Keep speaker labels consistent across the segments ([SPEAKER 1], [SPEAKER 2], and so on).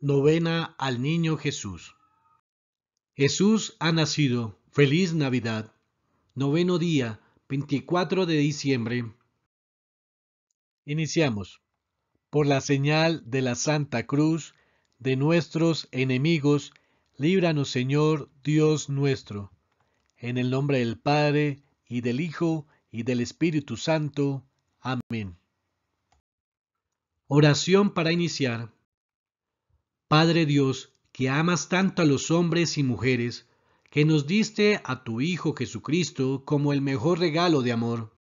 [SPEAKER 1] Novena al Niño Jesús. Jesús ha nacido. Feliz Navidad. Noveno día, 24 de diciembre. Iniciamos. Por la señal de la Santa Cruz, de nuestros enemigos, líbranos Señor Dios nuestro. En el nombre del Padre, y del Hijo, y del Espíritu Santo. Amén. Oración para iniciar. Padre Dios, que amas tanto a los hombres y mujeres, que nos diste a tu Hijo Jesucristo como el mejor regalo de amor.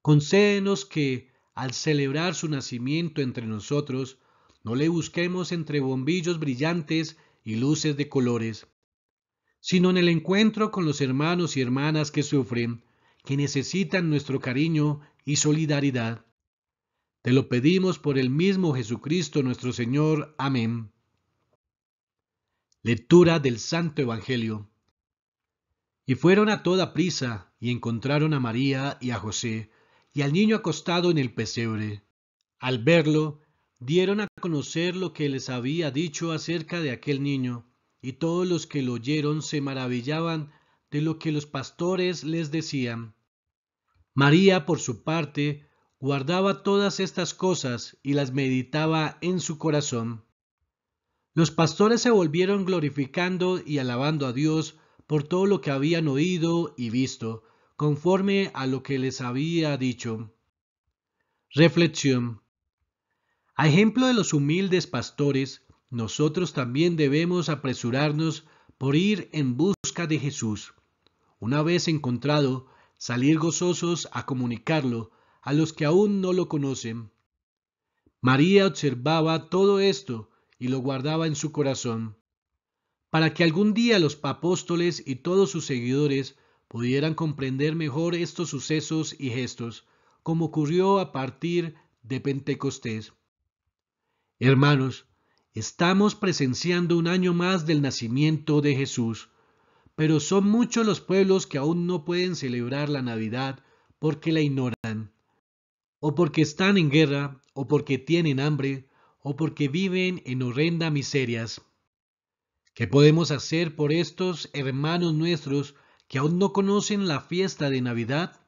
[SPEAKER 1] Concédenos que, al celebrar su nacimiento entre nosotros, no le busquemos entre bombillos brillantes y luces de colores, sino en el encuentro con los hermanos y hermanas que sufren, que necesitan nuestro cariño y solidaridad. Te lo pedimos por el mismo Jesucristo nuestro Señor. Amén. Lectura del Santo Evangelio. Y fueron a toda prisa y encontraron a María y a José y al niño acostado en el pesebre. Al verlo, dieron a conocer lo que les había dicho acerca de aquel niño, y todos los que lo oyeron se maravillaban de lo que los pastores les decían. María, por su parte, guardaba todas estas cosas y las meditaba en su corazón. Los pastores se volvieron glorificando y alabando a Dios por todo lo que habían oído y visto, conforme a lo que les había dicho. Reflexión. A ejemplo de los humildes pastores, nosotros también debemos apresurarnos por ir en busca de Jesús. Una vez encontrado, salir gozosos a comunicarlo, a los que aún no lo conocen. María observaba todo esto y lo guardaba en su corazón, para que algún día los apóstoles y todos sus seguidores pudieran comprender mejor estos sucesos y gestos, como ocurrió a partir de Pentecostés. Hermanos, estamos presenciando un año más del nacimiento de Jesús, pero son muchos los pueblos que aún no pueden celebrar la Navidad porque la ignoran o porque están en guerra, o porque tienen hambre, o porque viven en horrenda miserias. ¿Qué podemos hacer por estos hermanos nuestros que aún no conocen la fiesta de Navidad?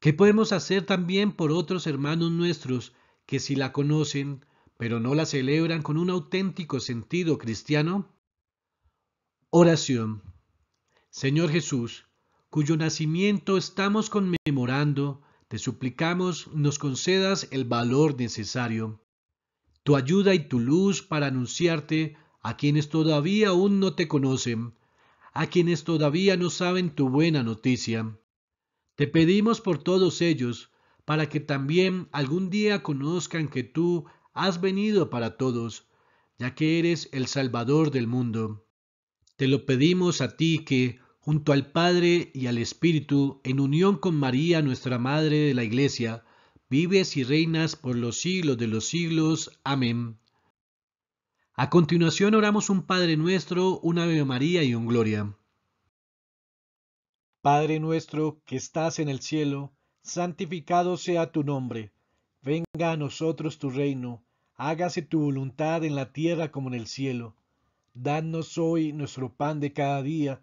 [SPEAKER 1] ¿Qué podemos hacer también por otros hermanos nuestros que si la conocen, pero no la celebran con un auténtico sentido cristiano? Oración. Señor Jesús, cuyo nacimiento estamos conmemorando, te suplicamos nos concedas el valor necesario, tu ayuda y tu luz para anunciarte a quienes todavía aún no te conocen, a quienes todavía no saben tu buena noticia. Te pedimos por todos ellos, para que también algún día conozcan que tú has venido para todos, ya que eres el Salvador del mundo. Te lo pedimos a ti que, junto al Padre y al Espíritu, en unión con María, nuestra Madre de la Iglesia, vives y reinas por los siglos de los siglos. Amén. A continuación oramos un Padre nuestro, un Ave María y un Gloria. Padre nuestro que estás en el cielo, santificado sea tu nombre. Venga a nosotros tu reino, hágase tu voluntad en la tierra como en el cielo. Danos hoy nuestro pan de cada día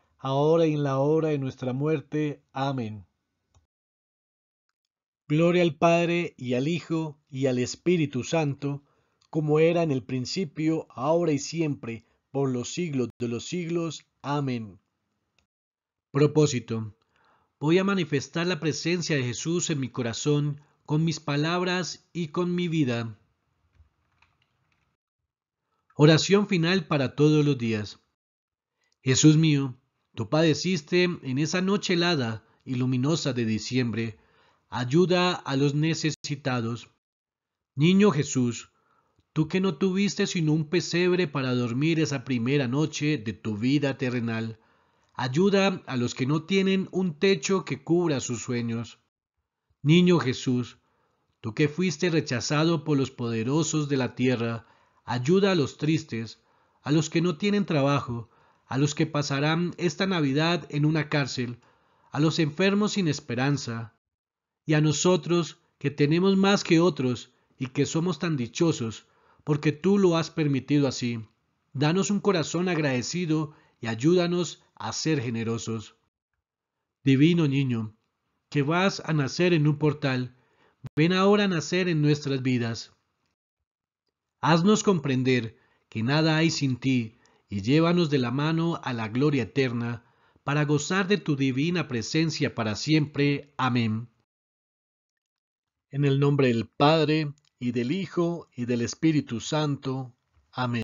[SPEAKER 1] ahora y en la hora de nuestra muerte. Amén. Gloria al Padre y al Hijo y al Espíritu Santo, como era en el principio, ahora y siempre, por los siglos de los siglos. Amén. Propósito. Voy a manifestar la presencia de Jesús en mi corazón, con mis palabras y con mi vida. Oración final para todos los días. Jesús mío, Tú padeciste en esa noche helada y luminosa de diciembre, ayuda a los necesitados. Niño Jesús, tú que no tuviste sino un pesebre para dormir esa primera noche de tu vida terrenal, ayuda a los que no tienen un techo que cubra sus sueños. Niño Jesús, tú que fuiste rechazado por los poderosos de la tierra, ayuda a los tristes, a los que no tienen trabajo, a los que pasarán esta Navidad en una cárcel, a los enfermos sin esperanza, y a nosotros que tenemos más que otros y que somos tan dichosos, porque tú lo has permitido así. Danos un corazón agradecido y ayúdanos a ser generosos. Divino niño, que vas a nacer en un portal, ven ahora a nacer en nuestras vidas. Haznos comprender que nada hay sin ti, y llévanos de la mano a la gloria eterna, para gozar de tu divina presencia para siempre. Amén. En el nombre del Padre, y del Hijo, y del Espíritu Santo. Amén.